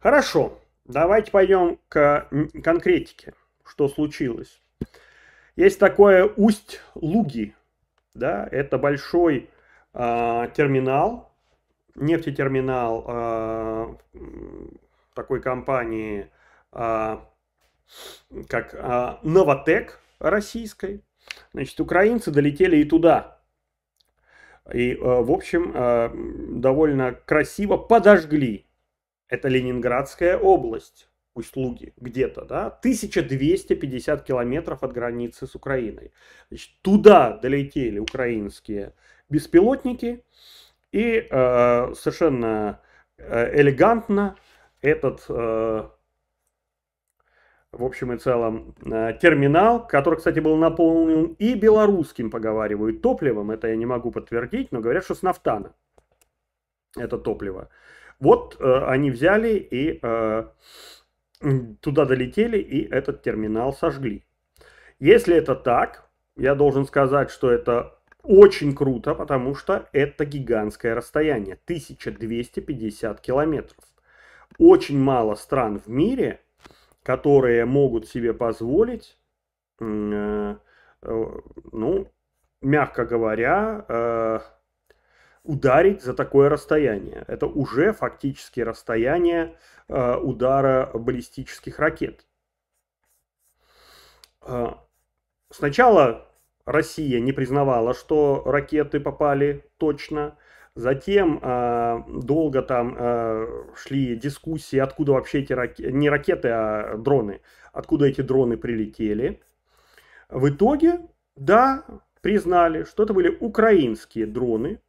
Хорошо, давайте пойдем к конкретике, что случилось. Есть такое Усть-Луги, да, это большой э, терминал, нефтетерминал э, такой компании, э, как э, Новотек российской. Значит, украинцы долетели и туда. И, э, в общем, э, довольно красиво подожгли это Ленинградская область, услуги где-то, да, 1250 километров от границы с Украиной. Значит, туда долетели украинские беспилотники и э, совершенно э, элегантно этот, э, в общем и целом, э, терминал, который, кстати, был наполнен и белорусским, поговаривают, топливом, это я не могу подтвердить, но говорят, что с нафтана это топливо. Вот э, они взяли и э, туда долетели и этот терминал сожгли. Если это так, я должен сказать, что это очень круто, потому что это гигантское расстояние, 1250 километров. Очень мало стран в мире, которые могут себе позволить, э, э, ну, мягко говоря, э, ударить за такое расстояние. Это уже фактически расстояние э, удара баллистических ракет. Э, сначала Россия не признавала, что ракеты попали точно. Затем э, долго там э, шли дискуссии, откуда вообще эти ракеты, не ракеты, а дроны, откуда эти дроны прилетели. В итоге, да, признали, что это были украинские дроны,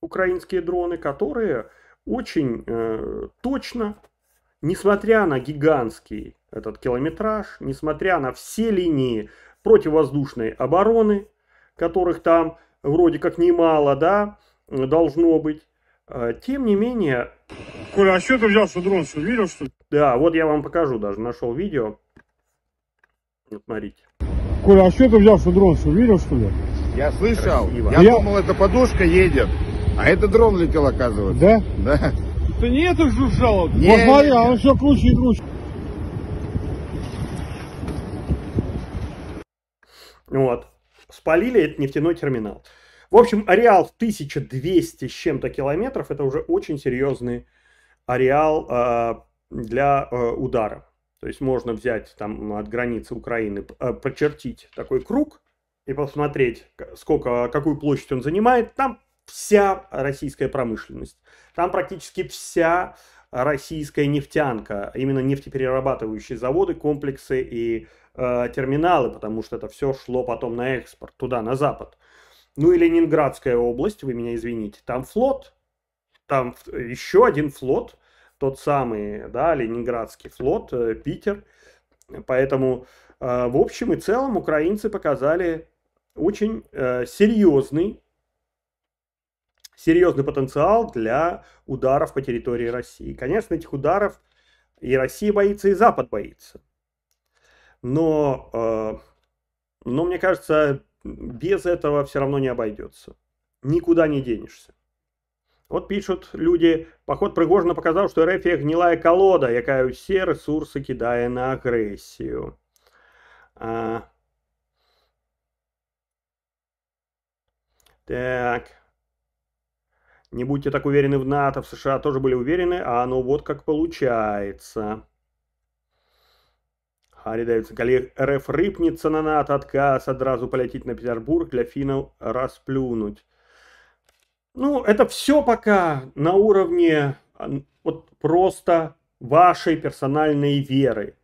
украинские дроны, которые очень э, точно, несмотря на гигантский этот километраж, несмотря на все линии противовоздушной обороны, которых там вроде как немало, да, должно быть, э, тем не менее... Коля, а что ты взял, что дрон, что видел, что ли? Да, вот я вам покажу даже, нашел видео. Вот, смотрите. Коля, а что ты взял, что дрон, что видел, что ли? Я слышал. Красиво. Я, думал, это подушка едет. А это дрон летел, оказывается. Да? Да. Это не это жужжало? Не, Посмотри, а он все круче и круче. Вот. Спалили этот нефтяной терминал. В общем, ареал в 1200 с чем-то километров, это уже очень серьезный ареал э, для э, удара. То есть можно взять там ну, от границы Украины, э, прочертить такой круг и посмотреть, сколько, какую площадь он занимает. Там вся российская промышленность. Там практически вся российская нефтянка, именно нефтеперерабатывающие заводы, комплексы и э, терминалы, потому что это все шло потом на экспорт, туда, на запад. Ну и Ленинградская область, вы меня извините, там флот, там еще один флот, тот самый, да, Ленинградский флот, э, Питер. Поэтому, э, в общем и целом, украинцы показали очень э, серьезный серьезный потенциал для ударов по территории России. Конечно, этих ударов и Россия боится, и Запад боится. Но, э, но мне кажется, без этого все равно не обойдется. Никуда не денешься. Вот пишут люди, поход Пригожина показал, что РФ гнилая колода, яка все ресурсы кидая на агрессию. А... Так. Не будьте так уверены в НАТО, в США тоже были уверены, а оно вот как получается. Харри Дэвидсон, коли РФ рыпнется на НАТО, отказ сразу полетит на Петербург, для финнов расплюнуть. Ну, это все пока на уровне вот просто вашей персональной веры.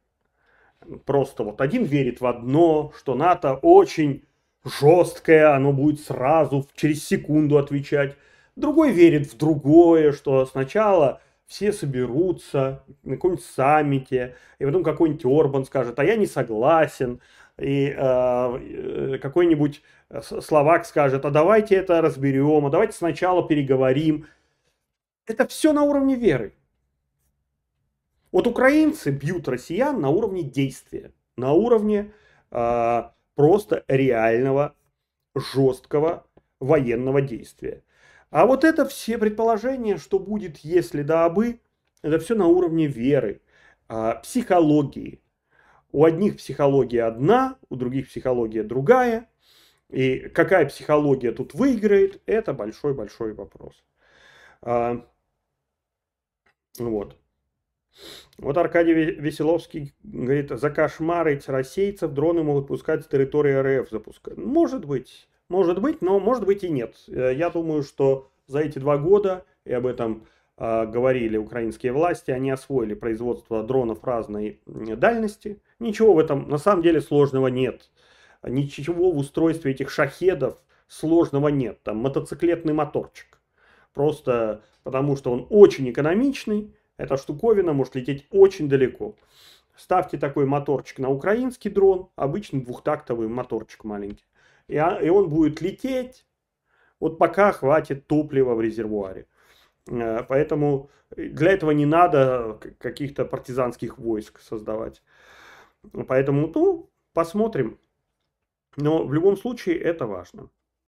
Просто вот один верит в одно, что НАТО очень жесткое, оно будет сразу, через секунду отвечать. Другой верит в другое, что сначала все соберутся на каком-нибудь саммите, и потом какой-нибудь Орбан скажет, а я не согласен, и э, э какой-нибудь словак скажет, а давайте это разберем, а давайте сначала переговорим. Это все на уровне веры. Вот украинцы бьют россиян на уровне действия, на уровне э, просто реального жесткого военного действия. А вот это все предположения, что будет, если да, обы, это все на уровне веры, а, психологии. У одних психология одна, у других психология другая. И какая психология тут выиграет, это большой-большой вопрос. А, вот. Вот Аркадий Веселовский говорит, за кошмары эти россейцев дроны могут пускать с территории РФ. Запускать. Может быть. Может быть, но может быть и нет. Э, я думаю, что за эти два года, и об этом а, говорили украинские власти, они освоили производство дронов разной дальности. Ничего в этом на самом деле сложного нет. Ничего в устройстве этих шахедов сложного нет. Там мотоциклетный моторчик. Просто потому, что он очень экономичный, эта штуковина может лететь очень далеко. Ставьте такой моторчик на украинский дрон, обычный двухтактовый моторчик маленький. А, и он будет лететь, вот пока хватит топлива в резервуаре. Э, поэтому э, для этого не надо каких-то партизанских войск создавать. Поэтому, ну, посмотрим. Но в любом случае это важно.